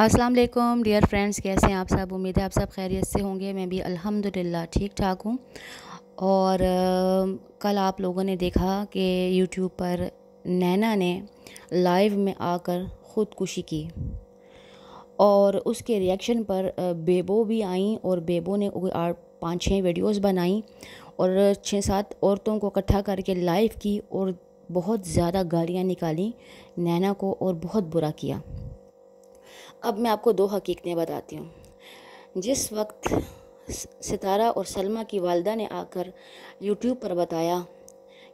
अस्सलाम वालेकुम dear friends कैसे हैं आप सब उम्मीद है आप सब खैरियत से होंगे मैं भी अल्हम्दुलिल्लाह ठीक ठाक हूँ और कल आप लोगों ने देखा कि यूट्यूब पर नैना ने लाइव में आकर ख़ुदकुशी की और उसके रिएक्शन पर बेबो भी आईं और बेबो ने पाँच छः वीडियोस बनाई और छः सात औरतों को इकट्ठा करके लाइव की और बहुत ज़्यादा गालियाँ निकाली नैना को और बहुत बुरा किया अब मैं आपको दो हकीकतें बताती हूँ जिस वक्त सितारा और सलमा की वालदा ने आकर यूट्यूब पर बताया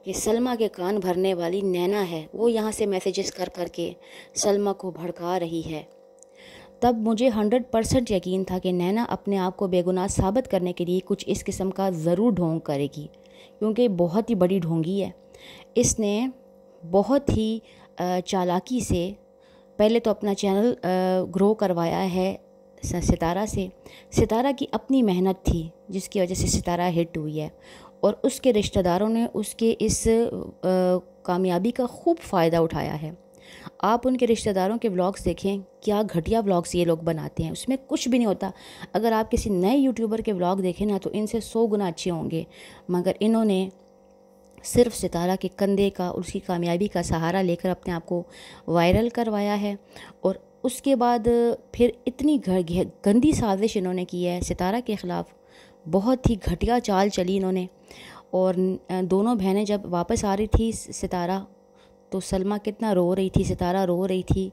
कि सलमा के कान भरने वाली नैना है वो यहाँ से मैसेजेस कर कर के सलमा को भड़का रही है तब मुझे हंड्रेड परसेंट यकीन था कि नैना अपने आप को बेगुनाह साबित करने के लिए कुछ इस किस्म का ज़रूर ढोंग करेगी क्योंकि बहुत ही बड़ी ढोंगी है इसने बहुत ही चालाकी से पहले तो अपना चैनल ग्रो करवाया है सितारा से सितारा की अपनी मेहनत थी जिसकी वजह से सितारा हिट हुई है और उसके रिश्तेदारों ने उसके इस कामयाबी का खूब फ़ायदा उठाया है आप उनके रिश्तेदारों के व्लॉग्स देखें क्या घटिया व्लॉग्स ये लोग बनाते हैं उसमें कुछ भी नहीं होता अगर आप किसी नए यूट्यूबर के व्लॉग देखें ना तो इनसे सौ गुना अच्छे होंगे मगर इन्होंने सिर्फ सितारा के कंधे का उसकी कामयाबी का सहारा लेकर अपने आप को वायरल करवाया है और उसके बाद फिर इतनी गंदी साजिश इन्होंने की है सितारा के ख़िलाफ़ बहुत ही घटिया चाल चली इन्होंने और दोनों बहनें जब वापस आ रही थी सितारा तो सलमा कितना रो रही थी सितारा रो रही थी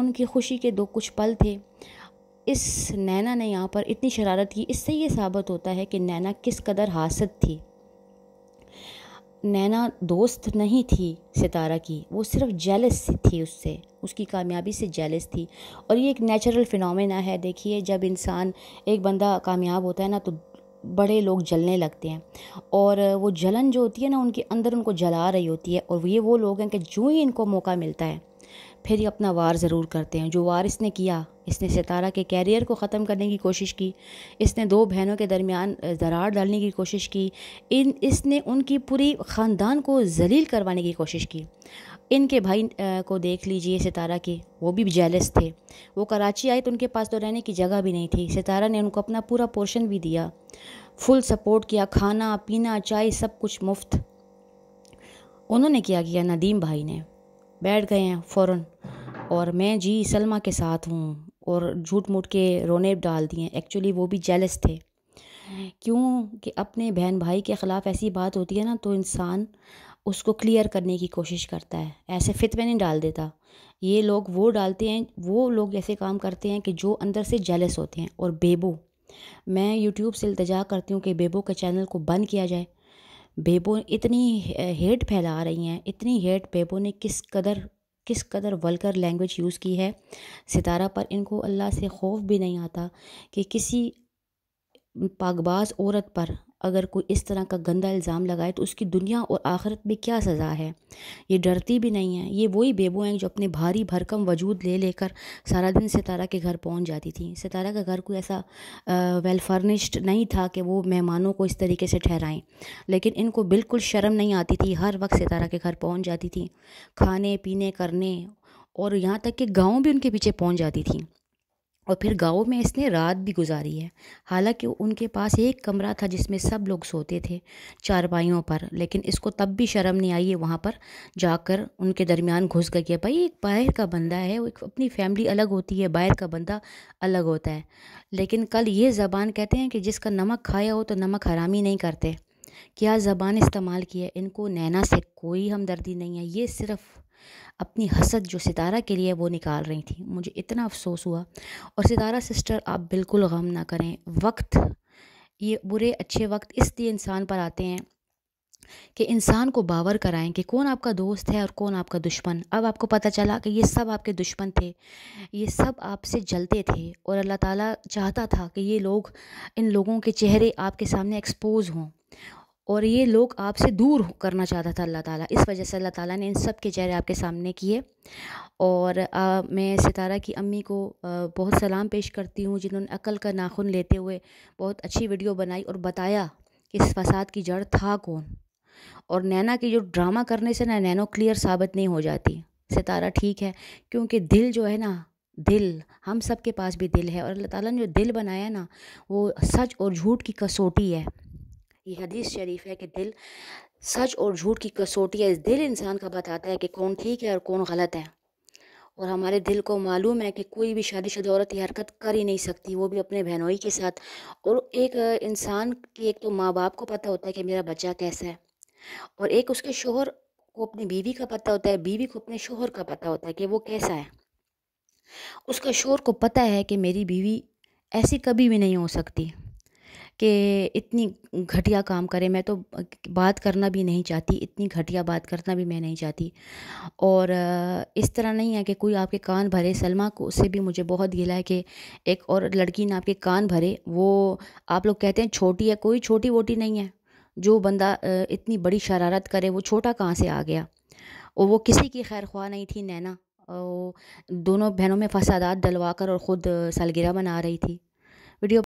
उनकी खुशी के दो कुछ पल थे इस नैना ने यहाँ पर इतनी शरारत की इससे ये साबित होता है कि नैना किस कदर हासद थी नैना दोस्त नहीं थी सितारा की वो सिर्फ जेलस थी उससे उसकी कामयाबी से जेलस थी और ये एक नेचुरल फिनोमेना है देखिए जब इंसान एक बंदा कामयाब होता है ना तो बड़े लोग जलने लगते हैं और वो जलन जो होती है ना उनके अंदर उनको जला रही होती है और ये वो लोग हैं कि जो ही इनको मौका मिलता है फिर ही अपना वार ज़रूर करते हैं जो वार इसने किया इसने सितारा के कैरियर को ख़त्म करने की कोशिश की इसने दो बहनों के दरमियान दरार डालने की कोशिश की इन इसने उनकी पूरी ख़ानदान को जलील करवाने की कोशिश की इनके भाई को देख लीजिए सितारा के वो भी जेलस थे वो कराची आए तो उनके पास तो रहने की जगह भी नहीं थी सितारा ने उनको अपना पूरा पोर्शन भी दिया फुल सपोर्ट किया खाना पीना चाय सब कुछ मुफ्त उन्होंने क्या किया नदीम भाई ने बैठ गए हैं फ़ौर और मैं जी सलमा के साथ हूँ और झूठ मूठ के रोने डाल दिए एक्चुअली वो भी जेलस थे क्यों कि अपने बहन भाई के ख़िलाफ़ ऐसी बात होती है ना तो इंसान उसको क्लियर करने की कोशिश करता है ऐसे फित में नहीं डाल देता ये लोग वो डालते हैं वो लोग ऐसे काम करते हैं कि जो अंदर से जेलस होते हैं और बेबो मैं यूट्यूब से इल्तजा करती हूँ कि बेबो के चैनल को बंद किया जाए बेबो इतनी हेट फैला रही हैं इतनी हेट बेबो ने किस कदर किस कदर वलकर लैंग्वेज यूज़ की है सितारा पर इनको अल्लाह से खौफ भी नहीं आता कि किसी पागबाज औरत पर अगर कोई इस तरह का गंदा इल्ज़ाम लगाए तो उसकी दुनिया और आखिरत में क्या सज़ा है ये डरती भी नहीं है ये वही बेबू हैं जो अपने भारी भरकम वजूद ले लेकर सारा दिन सितारा के घर पहुंच जाती थी सितारा का घर कोई ऐसा वेल फर्निश्ड नहीं था कि वो मेहमानों को इस तरीके से ठहराएं लेकिन इनको बिल्कुल शर्म नहीं आती थी हर वक्त सितारा के घर पहुँच जाती थी खाने पीने करने और यहाँ तक कि गाँव भी उनके पीछे पहुँच जाती थी और फिर गांव में इसने रात भी गुजारी है हालांकि उनके पास एक कमरा था जिसमें सब लोग सोते थे चारपाइयों पर लेकिन इसको तब भी शर्म नहीं आई है वहाँ पर जाकर उनके दरमियान घुस गई है भाई एक बाहर का बंदा है एक अपनी फैमिली अलग होती है बाहर का बंदा अलग होता है लेकिन कल ये ज़बान कहते हैं कि जिसका नमक खाया हो तो नमक हराम ही नहीं करते क्या ज़बान इस्तेमाल की है इनको नैना से कोई हमदर्दी नहीं है ये सिर्फ़ अपनी हसद जो सितारा के लिए वो निकाल रही थी मुझे इतना अफसोस हुआ और सितारा सिस्टर आप बिल्कुल गम ना करें वक्त ये बुरे अच्छे वक्त इसलिए इंसान पर आते हैं कि इंसान को बावर कराएं कि कौन आपका दोस्त है और कौन आपका दुश्मन अब आपको पता चला कि ये सब आपके दुश्मन थे ये सब आपसे जलते थे और अल्लाह ताला चाहता था कि ये लोग इन लोगों के चेहरे आपके सामने एक्सपोज हों और ये लोग आपसे दूर करना चाहता था अल्लाह ताला इस वजह से अल्लाह ताला ने इन सब के चेहरे आपके सामने किए और आ, मैं सितारा की अम्मी को आ, बहुत सलाम पेश करती हूँ जिन्होंने अकल का नाखून लेते हुए बहुत अच्छी वीडियो बनाई और बताया कि इस फसाद की जड़ था कौन और नैना की जो ड्रामा करने से ना नैनो क्लियर साबित नहीं हो जाती सितारा ठीक है क्योंकि दिल जो है ना दिल हम सब के पास भी दिल है और अल्लाह ताला ने जो दिल बनाया ना वो सच और झूठ की कसौटी है ये हदीस शरीफ है कि दिल सच और झूठ की कसौटी है इस दिल इंसान का बताता है कि कौन ठीक है और कौन गलत है और हमारे दिल को मालूम है कि कोई भी शादीशुदा औरत ये हरकत कर ही नहीं सकती वो भी अपने बहनोई के साथ और एक इंसान के एक तो माँ बाप को पता होता है कि मेरा बच्चा कैसा है और एक उसके शोहर को अपनी बीवी का पता होता है बीवी को अपने शोहर का पता होता है कि वो कैसा है उसका शोर को पता है कि मेरी बीवी ऐसी कभी भी नहीं हो सकती कि इतनी घटिया काम करे मैं तो बात करना भी नहीं चाहती इतनी घटिया बात करना भी मैं नहीं चाहती और इस तरह नहीं है कि कोई आपके कान भरे सलमा को उससे भी मुझे बहुत गिला है कि एक और लड़की ने आपके कान भरे वो आप लोग कहते हैं छोटी है कोई छोटी वोटी नहीं है जो बंदा इतनी बड़ी शरारत करे वो छोटा कहाँ से आ गया और वो किसी की खैर ख्वाह नहीं थी नैना और दोनों बहनों में फसादात डलवा कर और ख़ुद सालगिरह बना रही थी वीडियो